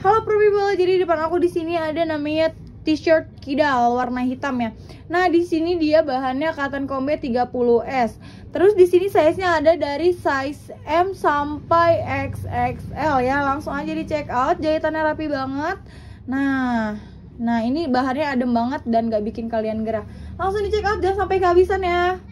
Halo Pro People, jadi di depan aku di sini ada namanya t-shirt kidal warna hitam ya. Nah, di sini dia bahannya cotton combe 30S. Terus di sini size-nya ada dari size M sampai XXL ya. Langsung aja di check out, jahitannya rapi banget. Nah, nah ini bahannya adem banget dan gak bikin kalian gerah. Langsung di check out jangan sampai kehabisan ya.